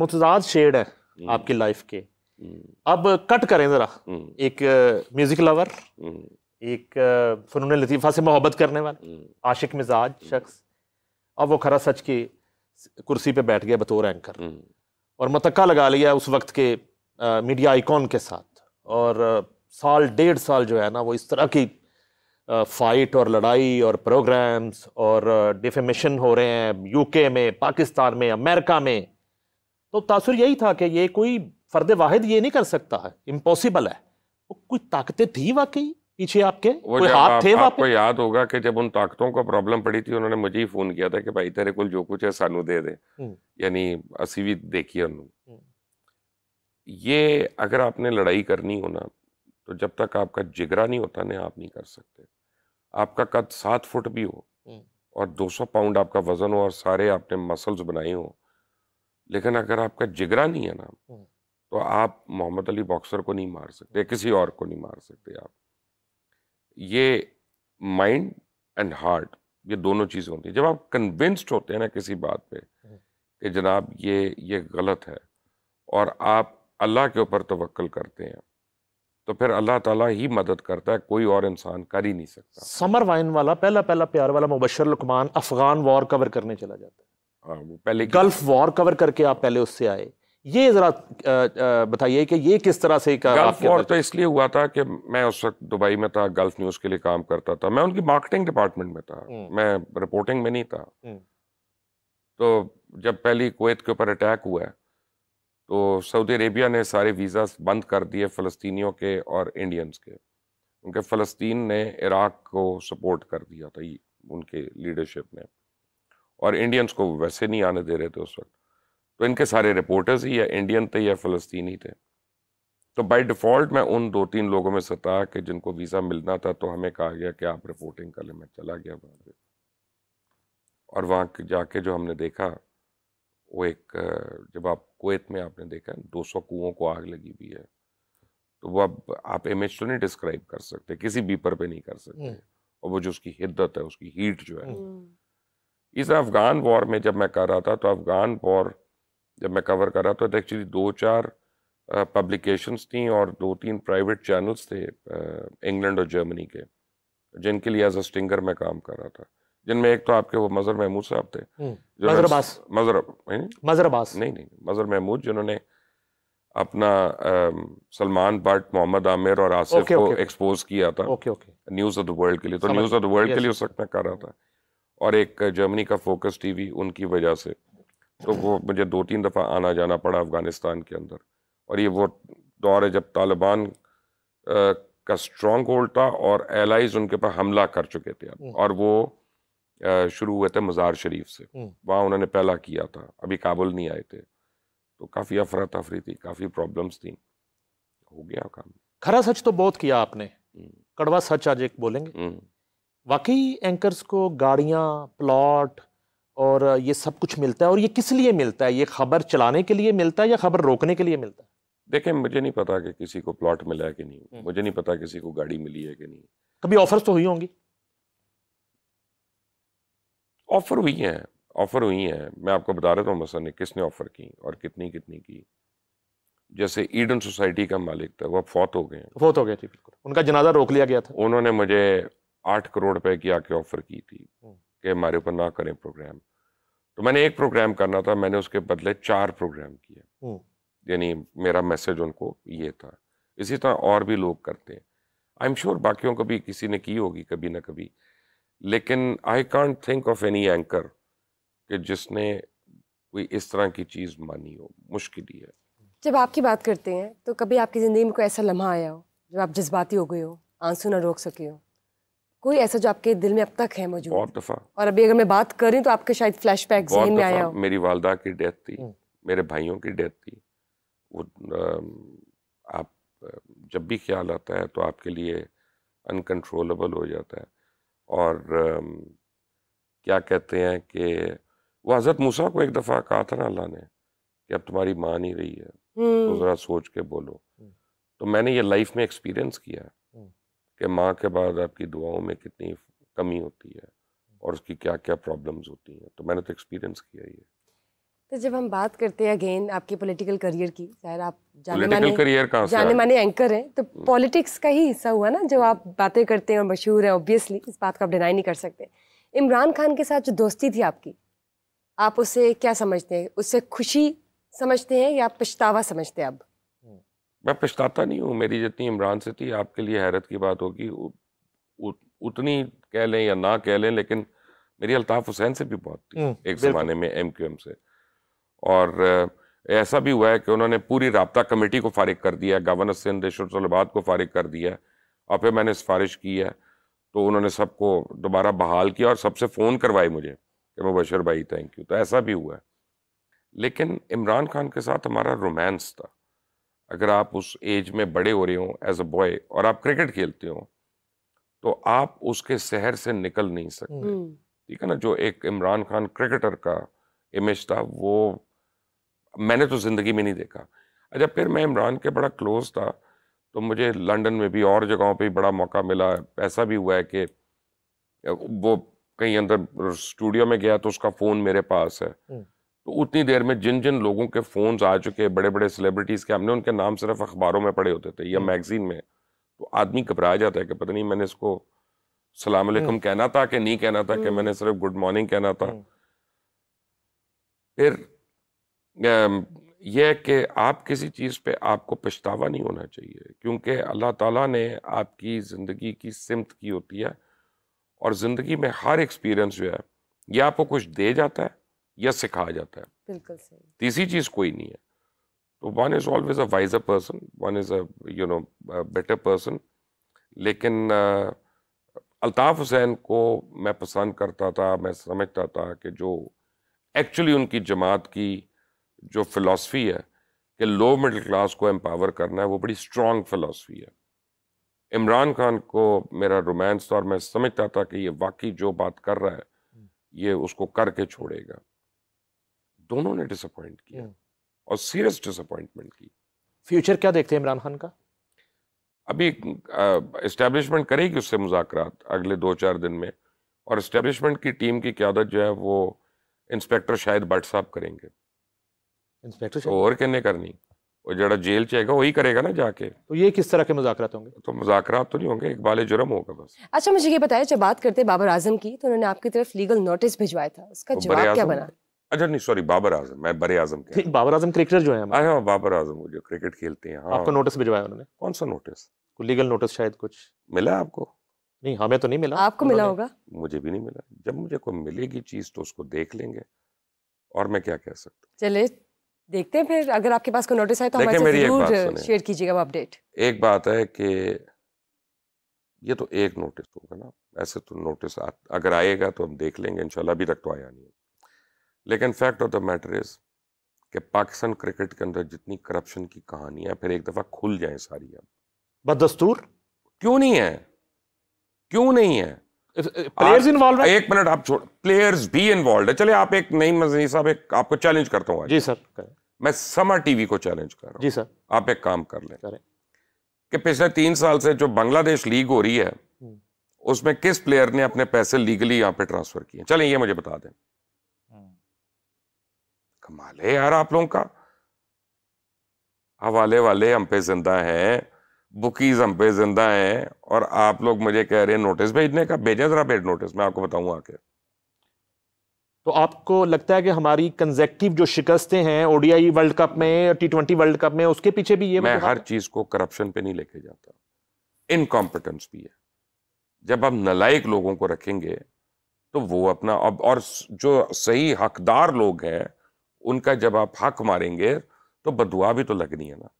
मुतजाद shade है हम्म। आपकी life के हम्म। अब कट करें ज़रा हम्म। एक uh, म्यूज़िक लवर एक uh, फ़नून लतीफ़ा से मोहब्बत करने वाला आशिक मिजाज शख्स अब वो खरा सच की कुर्सी पे बैठ गया बतौर एंकर और मतक्का लगा लिया उस वक्त के आ, मीडिया आइकॉन के साथ और uh, साल डेढ़ साल जो है ना वो इस तरह की फ़ाइट और लड़ाई और प्रोग्राम्स और डिफेमेशन हो रहे हैं यूके में पाकिस्तान में अमेरिका में तो तासुर यही था कि ये कोई फर्द वाहिद ये नहीं कर सकता है इम्पॉसिबल है तो कोई ताकतें थी वाकई पीछे आपके कोई हाथ आप, थे आपको याद होगा कि जब उन ताकतों को प्रॉब्लम पड़ी थी उन्होंने मुझे ही फोन किया था कि भाई तेरे को जो कुछ है सानू दे दे हम्म। यानी असी भी देखिए हम्म। ये अगर आपने लड़ाई करनी हो ना तो जब तक आपका जिगरा नहीं होता ना आप नहीं कर सकते आपका कद सात फुट भी हो हम्म। और 200 पाउंड आपका वजन हो और सारे आपने मसल्स बनाए हो लेकिन अगर आपका जिगरा नहीं है ना हम्म। तो आप मोहम्मद अली बॉक्सर को नहीं मार सकते किसी और को नहीं मार सकते आप ये माइंड एंड हार्ट ये दोनों चीज़ें होती हैं जब आप कन्विंस्ड होते हैं ना किसी बात पे हम्म। कि जनाब ये ये गलत है और आप अल्लाह के ऊपर तवक्ल करते हैं तो फिर अल्लाह ताला ही मदद करता है कोई और इंसान कर ही नहीं सकता समर वाइन वाला पहला पहला प्यार वाला मुबशर लकमान अफगान वॉर कवर करने चला जाता है हाँ, पहले गल्फ वॉर कवर करके आप पहले उससे आए ये जरा बताइए कि ये किस तरह से गल्फ वॉर तो इसलिए हुआ था कि मैं उस वक्त दुबई में था गल्फ न्यूज़ के लिए काम करता था मैं उनकी मार्केटिंग डिपार्टमेंट में था हम्म। मैं रिपोर्टिंग में नहीं था हम्म। तो जब पहली कुवैत के ऊपर अटैक हुआ तो सऊदी अरेबिया ने सारे वीज़ा बंद कर दिए फ़लस्तियों के और इंडियंस के उनके फ़लस्तीन ने इराक़ को सपोर्ट कर दिया था उनके लीडरशिप ने और इंडियंस को वैसे नहीं आने दे रहे थे उस वक्त तो इनके सारे रिपोर्टर्स ही या इंडियन थे या फ़लस्तीनी थे तो बाय डिफ़ॉल्ट मैं उन दो तीन लोगों में सता कि जिनको वीज़ा मिलना था तो हमें कहा गया कि आप रिपोर्टिंग कर लें मैं चला गया वहाँ पर और वहाँ जाके जो हमने देखा वो एक जब आप कोत में आपने देखा 200 कुओं को आग लगी हुई है तो वो अब आप इमेज तो नहीं डिस्क्राइब कर सकते किसी बीपर पे नहीं कर सकते हम्म। और वो जो उसकी हिद्दत है उसकी हीट जो है हम्म। इस अफ़गान वॉर में जब मैं कर रहा था तो अफ़गान वॉर जब मैं कवर कर रहा था तो एक्चुअली दो चार पब्लिकेशंस थी और दो तीन प्राइवेट चैनल्स थे इंग्लैंड और जर्मनी के जिनके लिए एज अ स्टिंगर में काम कर रहा था जिनमें एक तो आपके वो मज़र महमूद साहब थे मज़र अब्बास मज़र अब्बास नहीं नहीं मज़र महमूद जिन्होंने अपना सलमान भट्ट मोहम्मद आमिर और आसिफ को एक्सपोज किया था न्यूज़ ऑफ द वर्ल्ड के लिए तो न्यूज़ ऑफ द वर्ल्ड के लिए उस वक्त मैं कर रहा था और एक जर्मनी का फोकस टीवी उनकी वजह से तो वो मुझे दो तीन दफ़ा आना जाना पड़ा अफ़गानिस्तान के अंदर और ये वो दौर है जब तालिबान का स्ट्रॉन्ग होल्ड था और एलाइज उनके पर हमला कर चुके थे हम्म। और वो शुरू हुए थे मज़ार शरीफ से हम्म। वहाँ उन्होंने पहला किया था अभी काबुल नहीं आए थे तो काफ़ी अफरा तफरी थी काफ़ी प्रॉब्लम्स थी हो गया काम खरा सच तो बहुत किया आपने हम्म। कड़वा सच आज एक बोलेंगे वाकई एंकर्स को गाड़ियाँ प्लॉट और ये सब कुछ मिलता है और ये किस लिए मिलता है ये खबर चलाने के लिए मिलता है या खबर रोकने के लिए मिलता है देखें मुझे नहीं पता कि किसी को प्लॉट मिला है कि नहीं हम्म। मुझे नहीं पता किसी को गाड़ी मिली है कि नहीं कभी ऑफर्स तो हुई होंगी ऑफ़र हुई हैं ऑफ़र हुई हैं मैं आपको बता रहा था ने किसने ऑफ़र की और कितनी कितनी की जैसे ईडन सोसाइटी का मालिक था वो फौत हो गए फौत हो गए थे बिल्कुल उनका जनाजा रोक लिया गया था उन्होंने मुझे आठ करोड़ रुपए की आके ऑफर की थी हम्म। कि हमारे ऊपर ना करें प्रोग्राम तो मैंने एक प्रोग्राम करना था मैंने उसके बदले चार प्रोग्राम किए हम्म। यानी मेरा मैसेज उनको ये था इसी तरह और भी लोग करते हैं आई एम श्योर बाकियों को भी किसी ने की होगी कभी ना कभी लेकिन I can't think of any anchor कि जिसने कोई इस तरह की चीज़ मानी हो मुश्किल ही है जब आपकी बात करते हैं तो कभी आपकी ज़िंदगी में कोई ऐसा लम्हा आया हो जब आप जज्बाती हो गए हो आंसू ना रोक सके हो कोई ऐसा जो आपके दिल में अब तक है मौजूद बहुत दफ़ा और अभी अगर मैं बात करूँ तो आपके शायद फ्लैश बैक में आया मेरी वालदा की डेथ थी हम्म। मेरे भाइयों की डेथ थी वो आप जब भी ख्याल आता है तो आपके लिए अनकंट्रोलेबल हो जाता है और क्या कहते हैं कि वो हज़रत मूसा को एक दफ़ा कहा था ना अल्लाह ने कि अब तुम्हारी माँ नहीं रही है तो हम्म। ज़रा सोच के बोलो हम्म। तो मैंने ये लाइफ में एक्सपीरियंस किया है कि माँ के बाद आपकी दुआओं में कितनी कमी होती है और उसकी क्या क्या प्रॉब्लम्स होती हैं तो मैंने तो एक्सपीरियंस किया ये तो जब हम बात करते हैं अगेन आपके पॉलिटिकल करियर की शायद आप जाने माने करियर कहाँ जाने माने एंकर हैं तो पॉलिटिक्स हम्म। का ही हिस्सा हुआ ना जो आप बातें करते हैं और मशहूर है ऑब्वियसली इस बात को आप डिनाई नहीं कर सकते इमरान खान के साथ जो दोस्ती थी आपकी आप उसे क्या समझते हैं उससे खुशी समझते हैं या पछतावा समझते हैं अब मैं पछताता नहीं हूँ मेरी जितनी इमरान से थी आपके लिए हैरत की बात होगी उतनी कह लें या ना कह लें लेकिन मेरी अल्ताफ़ हुसैन से भी बहुत थी हम्म, एक ज़माने में एम क्यू एम से और ऐसा भी हुआ है कि उन्होंने पूरी रबता कमेटी को फारिग कर दिया गवर्नर सिंध तलबात को फारिग कर दिया और फिर मैंने सिफारिश की है तो उन्होंने सबको दोबारा बहाल किया और सबसे फ़ोन करवाई मुझे कि मुबशर भाई थैंक यू तो ऐसा भी हुआ है लेकिन इमरान खान के साथ हमारा रोमांस था अगर आप उस एज में बड़े हो रहे हो एज अ बॉय और आप क्रिकेट खेलते हो तो आप उसके शहर से निकल नहीं सकते हम्म। हम्म। ठीक है ना जो एक इमरान खान क्रिकेटर का इमेज था वो मैंने तो ज़िंदगी में नहीं देखा अच्छा फिर मैं इमरान के बड़ा क्लोज था तो मुझे लंदन में भी और जगहों पे बड़ा मौका मिला ऐसा भी हुआ है कि वो कहीं अंदर स्टूडियो में गया तो उसका फ़ोन मेरे पास है हम्म। तो उतनी देर में जिन जिन लोगों के फोन आ चुके बड़े बड़े सेलिब्रिटीज़ के हमने उनके नाम सिर्फ अखबारों में पड़े होते थे या मैगजीन हम्म। में तो आदमी घबराया जाता है कि पता नहीं मैंने इसको सलाम हम्म। अलैकुम कहना था कि नहीं कहना था कि हम्म। मैंने सिर्फ गुड मॉर्निंग कहना था फिर यह कि आप किसी चीज़ पे आपको पछतावा नहीं होना चाहिए क्योंकि अल्लाह ताला ने आपकी ज़िंदगी की सिमत की होती है और ज़िंदगी में हर एक्सपीरियंस जो है या आपको कुछ दे जाता है यह सिखाया जाता है बिल्कुल सही तीसरी चीज कोई नहीं है तो one is always a wiser person one is you know better person लेकिन अल्ताफ़ हुसैन को मैं पसंद करता था मैं समझता था कि जो एक्चुअली उनकी जमात की जो फ़िलासफ़ी है कि लो मिडिल क्लास को एम्पावर करना है वो बड़ी स्ट्रॉन्ग फ़िलासफ़ी है इमरान खान को मेरा रोमांस था और मैं समझता था कि ये वाकई जो बात कर रहा है हम्म। ये उसको करके छोड़ेगा दोनों ने डिसअपॉइंट किया हम्म। और सीरियस डिसअपॉइंटमेंट की फ्यूचर क्या देखते हैं इमरान खान का अभी इस्टेब्लिशमेंट करेगी उससे मुजाकरात अगले दो चार दिन में और इस्टेब्लिशमेंट की टीम की क्यादत जो है वो इंस्पेक्टर शायद भट्ट साहब करेंगे इंस्पेक्टर तो और कहने करनी वो जरा जेल चाहेगा वही करेगा ना जाके तो ये किस तरह के मुजाकरात होंगे तो मुजाकरात तो नहीं होंगे इकबाल जुर्म होगा बस अच्छा मुझे ये बताया जब बात करते बाबर आजम की तो उन्होंने आपकी तरफ लीगल नोटिस भिजवाया था उसका तो जवाब क्या बना अच्छा नहीं सॉरी बाबर आजम मैं बरे आजम के बाबर आजम क्रिकेटर जो है अरे हाँ बाबर आजम वो जो क्रिकेट खेलते हैं हाँ आपको नोटिस भिजवाया उन्होंने कौन सा नोटिस कोई लीगल नोटिस शायद कुछ मिला आपको नहीं हमें तो नहीं मिला आपको मिला होगा मुझे भी नहीं मिला जब मुझे कोई मिलेगी चीज़ तो उसको देख लेंगे और मैं क्या कह सकता चले देखते हैं फिर अगर आपके पास कोई नोटिस आए तो हमारे जरूर शेयर कीजिएगा अपडेट एक बात है कि ये तो एक नोटिस होगा ना ऐसे तो नोटिस अगर आएगा तो हम देख लेंगे इंशाल्लाह अभी तक तो आया नहीं है लेकिन fact of the matter is कि पाकिस्तान क्रिकेट के अंदर जितनी करप्शन की कहानियां फिर एक दफ़ा खुल जाए सारी अब बदस्तूर क्यों नहीं है क्यों नहीं है प्लेयर्स इन्वॉल्व एक मिनट आप छोड़ प्लेयर्स भी इन्वॉल्व है चले आप एक नई मजनी साहब एक आपको चैलेंज करता हूँ जी सर मैं समर टीवी को चैलेंज कर रहा हूँ जी सर आप एक काम कर लें कि पिछले तीन साल से जो बांग्लादेश लीग हो रही है हम्म। उसमें किस प्लेयर ने अपने पैसे लीगली यहाँ पे ट्रांसफर किए चले ये मुझे बता दें कमाल है यार आप लोगों का हवाले वाले हम पे जिंदा हैं बुकीज हम पे जिंदा हैं और आप लोग मुझे कह रहे हैं नोटिस भेजने का भेजें ज़रा भेज नोटिस मैं आपको बताऊँ आके तो आपको लगता है कि हमारी कंजेक्टिव जो शिकस्तें हैं ओडीआई वर्ल्ड कप में टी ट्वेंटी वर्ल्ड कप में उसके पीछे भी ये मैं मतलब हर चीज़ को करप्शन पे नहीं लेके जाता इनकॉम्पिटेंस भी है जब हम नलायक लोगों को रखेंगे तो वो अपना अब और जो सही हकदार लोग हैं उनका जब आप हक मारेंगे तो बदुआ भी तो लगनी है ना